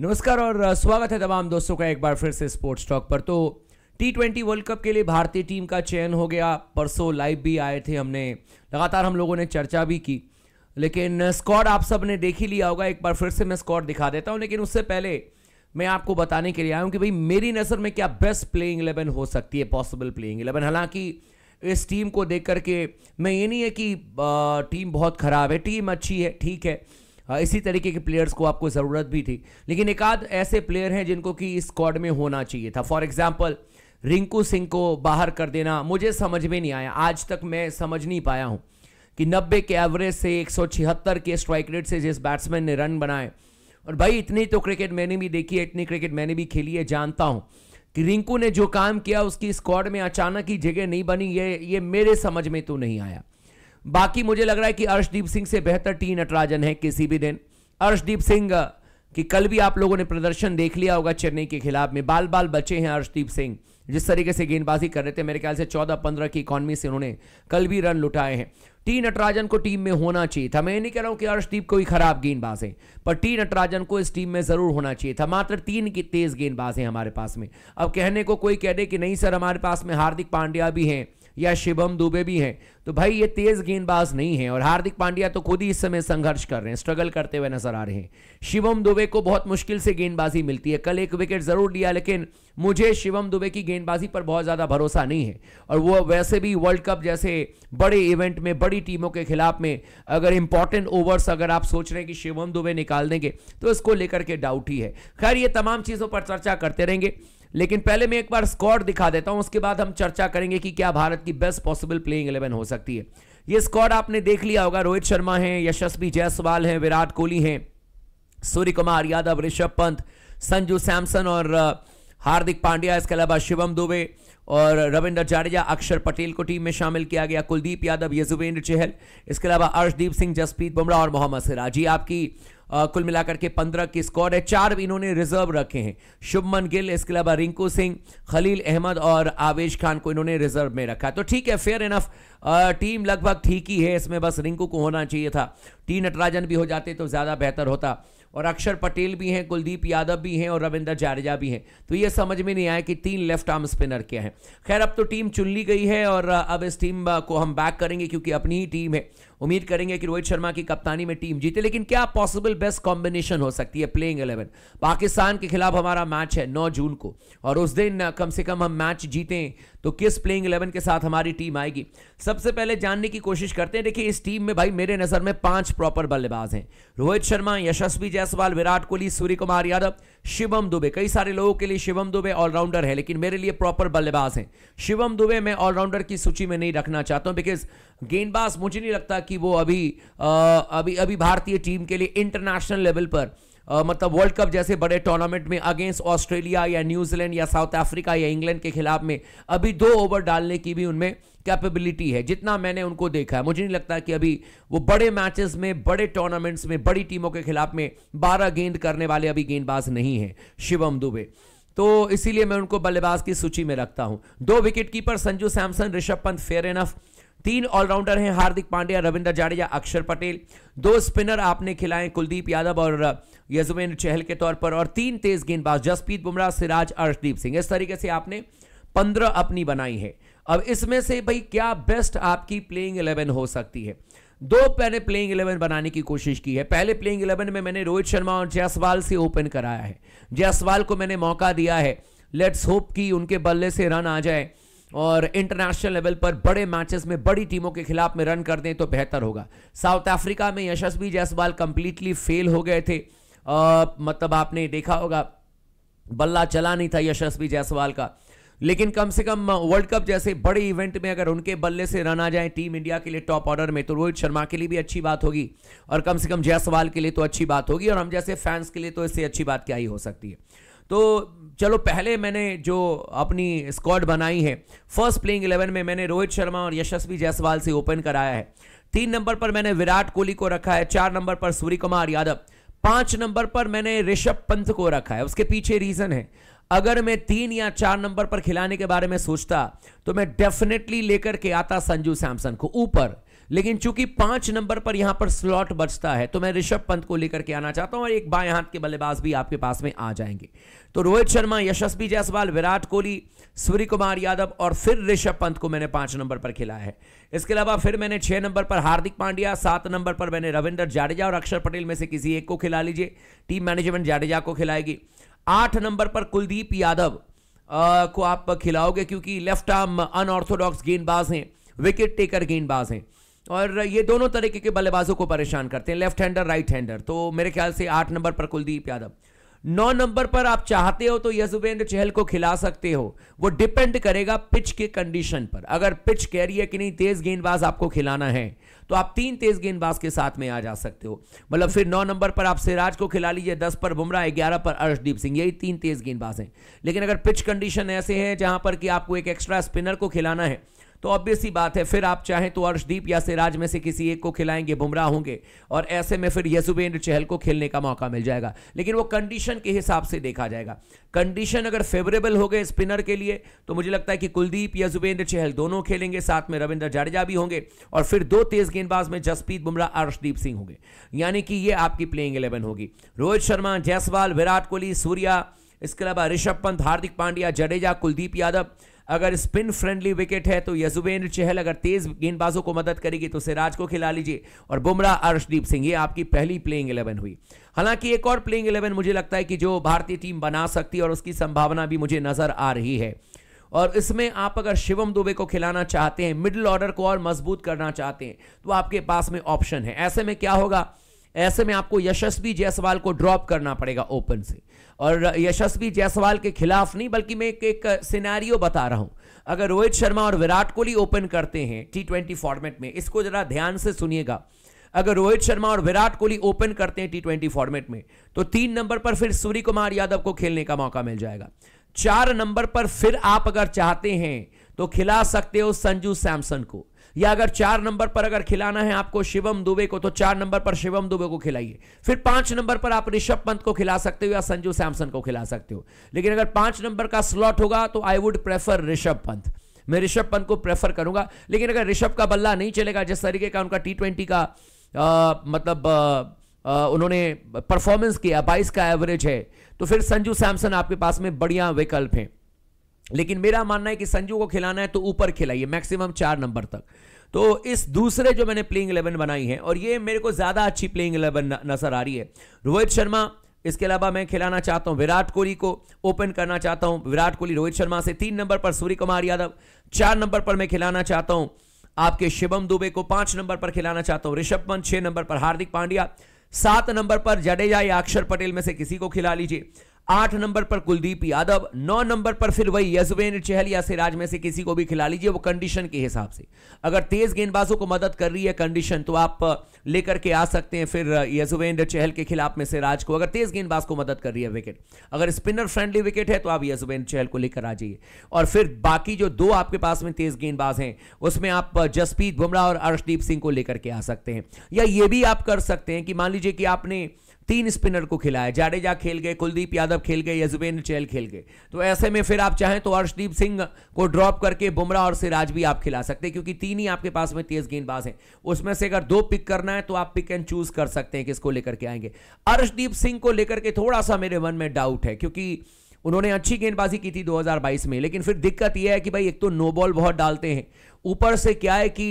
नमस्कार और स्वागत है तमाम दोस्तों का एक बार फिर से स्पोर्ट्स टॉक पर तो टी ट्वेंटी वर्ल्ड कप के लिए भारतीय टीम का चयन हो गया परसों लाइव भी आए थे हमने लगातार हम लोगों ने चर्चा भी की लेकिन स्कॉड आप सब ने देख ही लिया होगा एक बार फिर से मैं स्कॉड दिखा देता हूँ लेकिन उससे पहले मैं आपको बताने के लिए आया हूँ कि भाई मेरी नज़र में क्या बेस्ट प्लेइंग इलेवन हो सकती है पॉसिबल प्लेइंग इलेवन हालांकि इस टीम को देख करके मैं ये नहीं है कि टीम बहुत ख़राब है टीम अच्छी है ठीक है हाँ, इसी तरीके के प्लेयर्स को आपको ज़रूरत भी थी लेकिन एक आध ऐसे प्लेयर हैं जिनको कि इस स्क्वाड में होना चाहिए था फॉर एग्जाम्पल रिंकू सिंह को बाहर कर देना मुझे समझ में नहीं आया आज तक मैं समझ नहीं पाया हूँ कि 90 के एवरेज से 176 के स्ट्राइक रेट से जिस बैट्समैन ने रन बनाए और भाई इतनी तो क्रिकेट मैंने भी देखी है इतनी क्रिकेट मैंने भी खेली है जानता हूँ कि रिंकू ने जो काम किया उसकी स्क्वाड में अचानक ही जगह नहीं बनी ये ये मेरे समझ में तो नहीं आया बाकी मुझे लग रहा है कि अर्शदीप सिंह से बेहतर टी नटराजन है किसी भी दिन अर्शदीप सिंह कि कल भी आप लोगों ने प्रदर्शन देख लिया होगा चेन्नई के खिलाफ में बाल बाल बचे हैं अर्शदीप सिंह जिस तरीके से गेंदबाजी कर रहे थे मेरे ख्याल से चौदह पंद्रह की इकॉनमी से उन्होंने कल भी रन लुटाए हैं टी नटराजन को टीम में होना चाहिए था मैं नहीं कह रहा हूं कि अर्शदीप कोई खराब गेंदबाज है पर टी नटराजन को इस टीम में जरूर होना चाहिए था मात्र तीन की तेज गेंदबाज है हमारे पास में अब कहने को कोई कह दे कि नहीं सर हमारे पास में हार्दिक पांड्या भी हैं या शिवम दुबे भी हैं तो भाई ये तेज गेंदबाज नहीं है और हार्दिक पांड्या तो खुद ही इस समय संघर्ष कर रहे हैं स्ट्रगल करते हुए नजर आ रहे हैं शिवम दुबे को बहुत मुश्किल से गेंदबाजी मिलती है कल एक विकेट जरूर लिया लेकिन मुझे शिवम दुबे की गेंदबाजी पर बहुत ज़्यादा भरोसा नहीं है और वो वैसे भी वर्ल्ड कप जैसे बड़े इवेंट में बड़ी टीमों के खिलाफ में अगर इंपॉर्टेंट ओवर्स अगर आप सोच रहे हैं कि शिवम दुबे निकाल देंगे तो इसको लेकर के डाउट ही है खैर ये तमाम चीज़ों पर चर्चा करते रहेंगे लेकिन पहले मैं एक बार स्कॉट दिखा देता हूं उसके बाद हम चर्चा करेंगे कि क्या भारत की बेस्ट पॉसिबल प्लेइंग इलेवन हो सकती है ये स्कॉट आपने देख लिया होगा रोहित शर्मा है यशस्वी जायसवाल है विराट कोहली है सूर्य कुमार यादव ऋषभ पंत संजू सैमसन और हार्दिक पांड्या इसके अलावा शिवम दुबे और रविंद्र जाडेजा अक्षर पटेल को टीम में शामिल किया गया कुलदीप यादव यजुवेंद्र चहल इसके अलावा अर्शदीप सिंह जसप्रीत बुमराह और मोहम्मद सिराजी आपकी कुल मिलाकर के पंद्रह की स्कोर है चार इन्होंने रिजर्व रखे हैं शुभमन गिल इसके अलावा रिंकू सिंह खलील अहमद और आवेश खान को इन्होंने रिजर्व में रखा तो ठीक है फेयर इनफ टीम लगभग ठीक ही है इसमें बस रिंकू को होना चाहिए था टी नटराजन भी हो जाते तो ज़्यादा बेहतर होता और अक्षर पटेल भी हैं कुलदीप यादव भी हैं और रविंद्र जाडेजा भी हैं तो ये समझ में नहीं आया कि तीन लेफ्ट आर्म स्पिनर क्या हैं खैर अब तो टीम चुन ली गई है और अब इस टीम को हम बैक करेंगे क्योंकि अपनी ही टीम है उम्मीद करेंगे कि रोहित शर्मा की कप्तानी में टीम जीते लेकिन क्या पॉसिबल बेस्ट कॉम्बिनेशन हो सकती है प्लेइंग इलेवन पाकिस्तान के खिलाफ हमारा मैच है नौ जून को और उस दिन कम से कम हम मैच जीतें तो किस प्लेइंग इलेवन के साथ हमारी टीम आएगी सबसे पहले जानने की कोशिश करते हैं देखिए इस टीम में भाई मेरे नज़र में पांच प्रॉपर बल्लेबाज हैं रोहित शर्मा यशस्वी जायसवाल विराट कोहली सूर्य कुमार यादव शिवम दुबे कई सारे लोगों के लिए शिवम दुबे ऑलराउंडर है लेकिन मेरे लिए प्रॉपर बल्लेबाज हैं शिवम दुबे मैं ऑलराउंडर की सूची में नहीं रखना चाहता हूं बिकॉज गेंदबाज मुझे नहीं लगता कि वो अभी आ, अभी अभी भारतीय टीम के लिए इंटरनेशनल लेवल पर आ, मतलब वर्ल्ड कप जैसे बड़े टूर्नामेंट में अगेंस्ट ऑस्ट्रेलिया या न्यूजीलैंड या साउथ अफ्रीका या इंग्लैंड के खिलाफ में अभी दो ओवर डालने की भी उनमें कैपेबिलिटी है जितना मैंने उनको देखा है मुझे नहीं लगता कि अभी वो बड़े मैचेस में बड़े टूर्नामेंट्स में बड़ी टीमों के खिलाफ में बारह गेंद करने वाले अभी गेंदबाज नहीं है शिवम दुबे तो इसीलिए मैं उनको बल्लेबाज की सूची में रखता हूं दो wicket keeper Sanju Samson Rishabh Pant fair enough तीन ऑलराउंडर हैं हार्दिक पांड्या रविंद्र जाडेजा अक्षर पटेल दो स्पिनर आपने खिलाए कुलदीप यादव और यजुवेंद्र चहल के तौर पर और तीन तेज गेंदबाज जसप्रीत बुमराह सिराज अर्शदीप सिंह इस तरीके से आपने पंद्रह अपनी बनाई है अब इसमें से भाई क्या बेस्ट आपकी प्लेइंग इलेवन हो सकती है दो मैंने प्लेइंग इलेवन बनाने की कोशिश की है पहले प्लेइंग इलेवन में मैंने रोहित शर्मा और जयसवाल से ओपन कराया है जयसवाल को मैंने मौका दिया है लेट्स होप कि उनके बल्ले से रन आ जाए और इंटरनेशनल लेवल पर बड़े मैचेस में बड़ी टीमों के खिलाफ में रन कर दें तो बेहतर होगा साउथ अफ्रीका में यशस्वी जायसवाल कंप्लीटली फेल हो गए थे आ, मतलब आपने देखा होगा बल्ला चला नहीं था यशस्वी जायसवाल का लेकिन कम से कम वर्ल्ड कप जैसे बड़े इवेंट में अगर उनके बल्ले से रन आ जाए टीम इंडिया के लिए टॉप ऑर्डर में तो रोहित शर्मा के लिए भी अच्छी बात होगी और कम से कम जायसवाल के लिए तो अच्छी बात होगी और हम जैसे फैंस के लिए तो इससे अच्छी बात क्या ही हो सकती है तो चलो पहले मैंने जो अपनी स्क्वाड बनाई है फर्स्ट प्लेइंग इलेवन में मैंने रोहित शर्मा और यशस्वी जायसवाल से ओपन कराया है तीन नंबर पर मैंने विराट कोहली को रखा है चार नंबर पर सूर्य कुमार यादव पांच नंबर पर मैंने ऋषभ पंत को रखा है उसके पीछे रीजन है अगर मैं तीन या चार नंबर पर खिलाने के बारे में सोचता तो मैं डेफिनेटली लेकर के आता संजू सैमसन को ऊपर लेकिन चूंकि पांच नंबर पर यहां पर स्लॉट बचता है तो मैं ऋषभ पंत को लेकर के आना चाहता हूं और एक बाएं हाथ के बल्लेबाज भी आपके पास में आ जाएंगे तो रोहित शर्मा यशस्वी जायसवाल विराट कोहली सूर्य कुमार यादव और फिर ऋषभ पंत को मैंने पांच नंबर पर खिलाया है इसके अलावा फिर मैंने छह नंबर पर हार्दिक पांड्या सात नंबर पर मैंने रविंदर जाडेजा और अक्षर पटेल में से किसी एक को खिला लीजिए टीम मैनेजमेंट जाडेजा को खिलाएगी आठ नंबर पर कुलदीप यादव को आप खिलाओगे क्योंकि लेफ्ट आर्म अनऑर्थोडॉक्स गेंदबाज हैं विकेट टेकर गेंदबाज हैं और ये दोनों तरीके के बल्लेबाजों को परेशान करते हैं लेफ्ट हैंडर राइट हैंडर तो मेरे ख्याल से आठ नंबर पर कुलदीप यादव नौ नंबर पर आप चाहते हो तो यजुवेंद्र चहल को खिला सकते हो वो डिपेंड करेगा पिच के कंडीशन पर अगर पिच कह रही है कि नहीं तेज गेंदबाज आपको खिलाना है तो आप तीन तेज गेंदबाज के साथ में आ जा सकते हो मतलब फिर नौ नंबर पर आप सिराज को खिला लीजिए दस पर बुमराह ग्यारह पर अर्शदीप सिंह यही तीन तेज गेंदबाज हैं लेकिन अगर पिच कंडीशन ऐसे है जहां पर कि आपको एक एक्स्ट्रा स्पिनर को खिलाना है तो ऑब्वियस ही बात है फिर आप चाहें तो अर्शदीप या सिराज में से किसी एक को खिलाएंगे बुमराह होंगे और ऐसे में फिर यसुबेंद्र चहल को खेलने का मौका मिल जाएगा लेकिन वो कंडीशन के हिसाब से देखा जाएगा कंडीशन अगर फेवरेबल हो गए स्पिनर के लिए तो मुझे लगता है कि कुलदीप यजुबेंद्र चहल दोनों खेलेंगे साथ में रविंद्र जडेजा भी होंगे और फिर दो तेज गेंदबाज में जसप्रीत बुमराह अर्शदीप सिंह होंगे यानी कि ये आपकी प्लेइंग इलेवन होगी रोहित शर्मा जयसवाल विराट कोहली सूर्या इसके अलावा ऋषभ पंत हार्दिक पांड्या जडेजा कुलदीप यादव अगर स्पिन फ्रेंडली विकेट है तो यजुवेंद्र चहल अगर तेज गेंदबाजों को मदद करेगी तो सिराज को खिला लीजिए और बुमराह अर्शदीप सिंह ये आपकी पहली प्लेइंग इलेवन हुई हालांकि एक और प्लेइंग इलेवन मुझे लगता है कि जो भारतीय टीम बना सकती है और उसकी संभावना भी मुझे नजर आ रही है और इसमें आप अगर शिवम दुबे को खिलाना चाहते हैं मिडिल ऑर्डर को और मजबूत करना चाहते हैं तो आपके पास में ऑप्शन है ऐसे में क्या होगा ऐसे में आपको यशस्वी जायसवाल को ड्रॉप करना पड़ेगा ओपन से और यशस्वी जायसवाल के खिलाफ नहीं बल्कि मैं एक एक सिनेरियो बता रहा हूं अगर रोहित शर्मा और विराट कोहली ओपन करते हैं टी ट्वेंटी फॉर्मेट में इसको जरा ध्यान से सुनिएगा अगर रोहित शर्मा और विराट कोहली ओपन करते हैं टी ट्वेंटी फॉर्मेट में तो तीन नंबर पर फिर सूर्य कुमार यादव को खेलने का मौका मिल जाएगा चार नंबर पर फिर आप अगर चाहते हैं तो खिला सकते हो संजू सैमसन को या अगर चार नंबर पर अगर खिलाना है आपको शिवम दुबे को तो चार नंबर पर शिवम दुबे को खिलाइए फिर पांच नंबर पर आप ऋषभ पंत को खिला सकते हो या संजू सैमसन को खिला सकते हो लेकिन अगर पांच नंबर का स्लॉट होगा तो I would prefer Rishabh Pant मैं ऋषभ पंत को प्रेफर करूंगा लेकिन अगर ऋषभ का बल्ला नहीं चलेगा जिस तरीके का उनका टी ट्वेंटी का आ, मतलब आ, आ, उन्होंने परफॉर्मेंस किया बाईस का एवरेज है तो फिर संजू सैमसन आपके पास में बढ़िया विकल्प है लेकिन मेरा मानना है कि संजू को खिलाना है तो ऊपर खिलाइए मैक्सिमम चार नंबर तक तो इस दूसरे जो मैंने प्लेइंग इलेवन बनाई है और ये मेरे को ज़्यादा अच्छी प्लेइंग इलेवन नजर आ रही है रोहित शर्मा इसके अलावा मैं खिलाना चाहता हूं विराट कोहली को ओपन करना चाहता हूं विराट कोहली रोहित शर्मा से तीन नंबर पर सूर्य कुमार यादव चार नंबर पर मैं खिलाना चाहता हूं आपके शिवम दुबे को पांच नंबर पर खिलाना चाहता हूं ऋषभ पंत छह नंबर पर हार्दिक पांड्या सात नंबर पर जडेजा या अक्षर पटेल में से किसी को खिला लीजिए आठ नंबर पर कुलदीप यादव नौ नंबर पर फिर वही यजवेंद्र चहल या सिराज में से किसी को भी खिला लीजिए वो कंडीशन के हिसाब से अगर तेज गेंदबाजों को मदद कर रही है कंडीशन तो आप लेकर के आ सकते हैं फिर यजुवेंद्र चहल के खिलाफ में सिराज को अगर तेज गेंदबाज को मदद कर रही है विकेट अगर स्पिनर फ्रेंडली विकेट है तो आप यजुवेंद्र चहल को लेकर आ जाइए और फिर बाकी जो दो आपके पास में तेज गेंदबाज हैं उसमें आप जसप्रीत बुमराह और अर्शदीप सिंह को लेकर के आ सकते हैं या ये भी आप कर सकते हैं कि मान लीजिए कि आपने तीन स्पिनर को खिलाया जाडेजा खेल गए कुलदीप यादव खेल गए यजुबेन चैल खेल गए तो ऐसे में फिर आप चाहें तो अर्शदीप सिंह को ड्रॉप करके बुमराह और सिराज भी आप खिला सकते हैं क्योंकि तीन ही आपके पास में तेज गेंदबाज हैं उसमें से अगर दो पिक करना है तो आप पिक एंड चूज कर सकते हैं किसको लेकर के आएंगे अर्शदीप सिंह को लेकर के थोड़ा सा मेरे मन में डाउट है क्योंकि उन्होंने अच्छी गेंदबाजी की थी 2022 में लेकिन फिर दिक्कत यह है कि भाई एक तो नो बॉल बहुत डालते हैं ऊपर से क्या है कि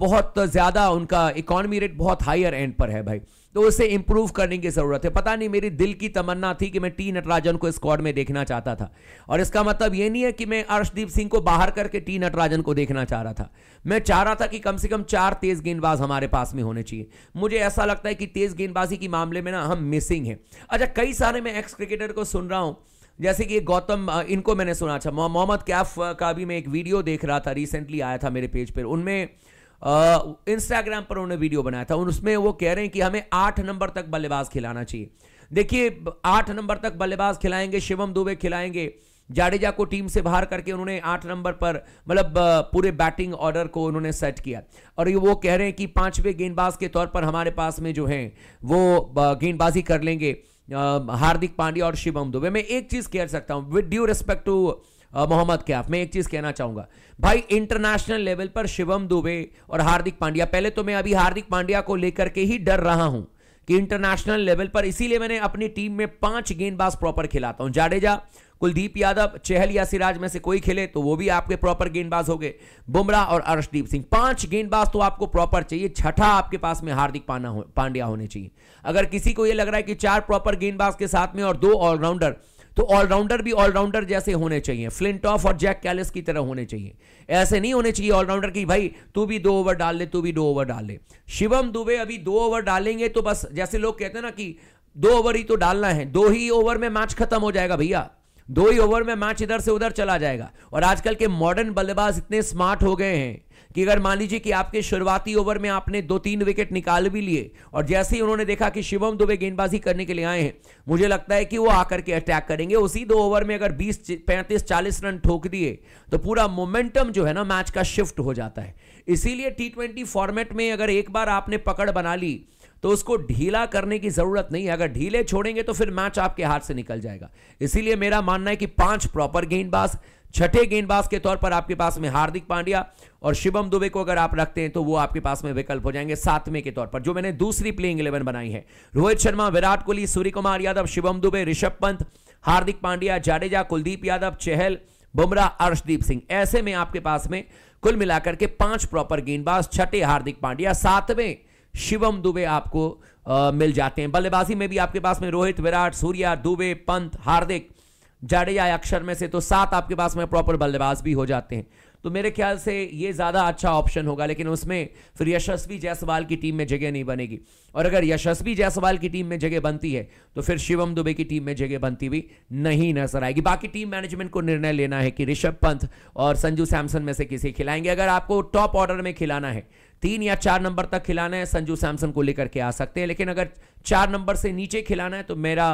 बहुत ज़्यादा उनका इकोनॉमी रेट बहुत हायर एंड पर है भाई तो उसे इंप्रूव करने की ज़रूरत है पता नहीं मेरी दिल की तमन्ना थी कि मैं टी नटराजन को स्क्वाड में देखना चाहता था और इसका मतलब यह नहीं है कि मैं अर्शदीप सिंह को बाहर करके टी नटराजन को देखना चाह रहा था मैं चाह रहा था कि कम से कम चार तेज़ गेंदबाज हमारे पास में होने चाहिए मुझे ऐसा लगता है कि तेज़ गेंदबाजी के मामले में ना हम मिसिंग है अच्छा कई सारे मैं एक्स क्रिकेटर को सुन रहा हूँ जैसे कि गौतम इनको मैंने सुना था अच्छा, मोहम्मद कैफ का भी मैं एक वीडियो देख रहा था रिसेंटली आया था मेरे पेज पर उनमें इंस्टाग्राम पर उन्होंने वीडियो बनाया था उसमें वो कह रहे हैं कि हमें आठ नंबर तक बल्लेबाज खिलाना चाहिए देखिए आठ नंबर तक बल्लेबाज खिलाएंगे शिवम दुबे खिलाएंगे जाडेजा को टीम से बाहर करके उन्होंने आठ नंबर पर मतलब पूरे बैटिंग ऑर्डर को उन्होंने सेट किया और ये वो कह रहे हैं कि पांचवें गेंदबाज के तौर पर हमारे पास में जो हैं वो गेंदबाजी कर लेंगे हार्दिक पांड्या और शिवम दुबे मैं एक चीज कह सकता हूं with due respect to Mohammad Kaif मैं एक चीज कहना चाहूंगा भाई इंटरनेशनल लेवल पर शिवम दुबे और हार्दिक पांड्या पहले तो मैं अभी हार्दिक पांड्या को लेकर के ही डर रहा हूं कि इंटरनेशनल लेवल पर इसीलिए मैंने अपनी टीम में पांच गेंदबाज प्रॉपर खिलाता हूं जाडेजा कुलदीप यादव चहल या सिराज में से कोई खेले तो वो भी आपके प्रॉपर गेंदबाज हो गए बुमराह और अर्शदीप सिंह पांच गेंदबाज तो आपको प्रॉपर चाहिए छठा आपके पास में हार्दिक हो, पांड्या होने चाहिए अगर किसी को यह लग रहा है कि चार प्रॉपर गेंदबाज के साथ में और दो ऑलराउंडर तो ऑलराउंडर भी ऑलराउंडर जैसे होने चाहिए फ्लिंट ऑफ और जैक कैलिस की तरह होने चाहिए ऐसे नहीं होने चाहिए ऑलराउंडर की भाई तू भी दो ओवर डाल ले तू भी दो ओवर डाल ले शिवम दुबे अभी दो ओवर डालेंगे तो बस जैसे लोग कहते हैं ना कि दो ओवर ही तो डालना है दो ही ओवर में मैच खत्म हो जाएगा भैया दो ही ओवर में मैच इधर से उधर चला जाएगा और आजकल के मॉडर्न बल्लेबाज इतने स्मार्ट हो गए हैं कि अगर मान लीजिए कि आपके शुरुआती ओवर में आपने दो तीन विकेट निकाल भी लिए और जैसे ही उन्होंने देखा कि शिवम दुबे गेंदबाजी करने के लिए आए हैं मुझे लगता है कि वो आकर के अटैक करेंगे उसी दो ओवर में अगर बीस पैंतीस चालीस रन ठोक दिए तो पूरा मोमेंटम जो है ना मैच का शिफ्ट हो जाता है इसीलिए टी फॉर्मेट में अगर एक बार आपने पकड़ बना ली तो उसको ढीला करने की जरूरत नहीं है अगर ढीले छोड़ेंगे तो फिर मैच आपके हाथ से निकल जाएगा इसीलिए मेरा मानना है कि पांच प्रॉपर गेंदबाज छठे गेंदबाज के तौर पर आपके पास में हार्दिक पांड्या और शिवम दुबे को अगर आप रखते हैं तो वो आपके पास में विकल्प हो जाएंगे सातवें के तौर पर जो मैंने दूसरी प्लेइंग इलेवन बनाई है रोहित शर्मा विराट कोहली सूर्य कुमार यादव शिवम दुबे ऋषभ पंत हार्दिक पांड्या जाडेजा कुलदीप यादव चहल बुमराह अर्शदीप सिंह ऐसे में आपके पास में कुल मिलाकर के पांच प्रॉपर गेंदबाज छठे हार्दिक पांड्या सातवें शिवम दुबे आपको आ, मिल जाते हैं बल्लेबाजी में भी आपके पास में रोहित विराट सूर्या दुबे पंत हार्दिक जाडेजा अक्षर में से तो सात आपके पास में प्रॉपर बल्लेबाज भी हो जाते हैं तो मेरे ख्याल से ये ज़्यादा अच्छा ऑप्शन होगा लेकिन उसमें फिर यशस्वी जायसवाल की टीम में जगह नहीं बनेगी और अगर यशस्वी जायसवाल की टीम में जगह बनती है तो फिर शिवम दुबे की टीम में जगह बनती हुई नहीं नजर आएगी बाकी टीम मैनेजमेंट को निर्णय लेना है कि ऋषभ पंत और संजू सैमसन में से किसे खिलाएंगे अगर आपको टॉप ऑर्डर में खिलाना है तीन या चार नंबर तक खिलाना है संजू सैमसन को लेकर के आ सकते हैं लेकिन अगर चार नंबर से नीचे खिलाना है तो मेरा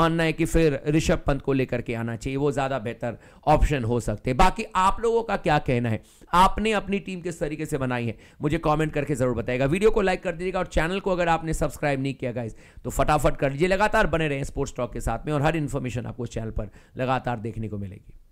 मानना है कि फिर ऋषभ पंत को लेकर के आना चाहिए वो ज़्यादा बेहतर ऑप्शन हो सकते हैं बाकी आप लोगों का क्या कहना है आपने अपनी टीम किस तरीके से बनाई है मुझे कॉमेंट करके ज़रूर बताएगा वीडियो को लाइक कर दीजिएगा और चैनल को अगर आपने सब्सक्राइब नहीं किया गाइज तो फटाफट कर लीजिए लगातार बने रहें स्पोर्ट्स टॉक के साथ में और हर इन्फॉर्मेशन आपको चैनल पर लगातार देखने को मिलेगी